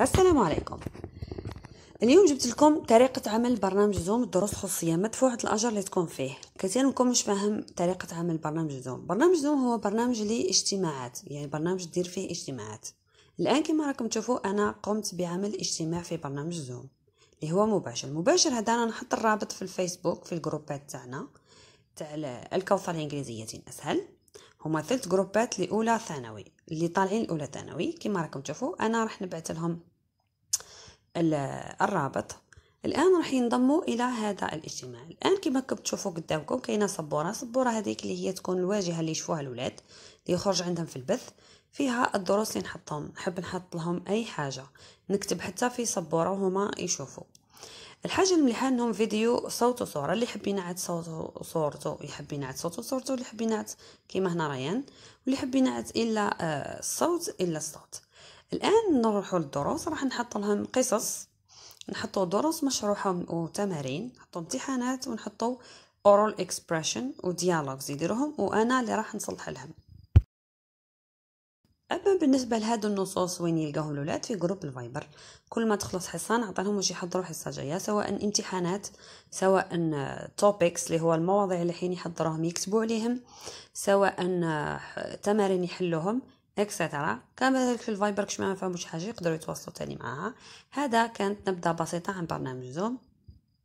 السلام عليكم اليوم جبت لكم طريقة عمل برنامج زوم دروس خصوصية مدفوعة الأجر اللي تكون فيه كثير منكم مش فاهم طريقة عمل برنامج زوم برنامج زوم هو برنامج لاجتماعات يعني برنامج دير فيه اجتماعات الآن كما راكم تشوفوا أنا قمت بعمل اجتماع في برنامج زوم اللي هو مباشر مباشر هذا أنا نحط الرابط في الفيسبوك في الجروبات تاعنا تاع الكوثر الإنجليزية أسهل هما ثلث جروبات لاولى ثانوي اللي طالعين الاولى ثانوي كما راكم تشوفوا انا راح نبعث لهم الرابط الان راح ينضموا الى هذا الاجتماع الان كما راكم تشوفوا قدامكم كاينه صبوره صبوره هذيك اللي هي تكون الواجهه اللي يشوفوها الولاد اللي يخرج عندهم في البث فيها الدروس اللي نحطهم نحب نحط لهم اي حاجه نكتب حتى في صبوره وهما يشوفوا الحاجه المليحه انهم فيديو صوت وصوره اللي حبينا عاد صوت وصورته يحبينا عاد صوت وصورته اللي حبينا عاد كيما هنا ريان واللي حبينا عاد الا الصوت آه، الا الصوت الان نروحوا للدروس راح نحط لهم قصص نحطوا دروس مشروحه وتمارين نحطوا امتحانات ونحطوا اورال اكسبريشن وديالوجز يديروهم وانا اللي راح نصلح لهم اما بالنسبه لهاد النصوص وين يلقاهم الولاد في جروب الفايبر كل ما تخلص حصه نعطيهم واش يحضروا حصه جايه سواء امتحانات سواء توبكس اللي هو المواضيع اللي حين يحضروهم يكتبوا عليهم سواء تمارين يحلوهم اكسترا كذلك في الفايبر كش ما فهموش حاجه يقدروا يتواصلوا تاني معاها هذا كانت نبذه بسيطه عن برنامج زوم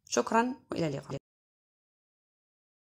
شكرا والى اللقاء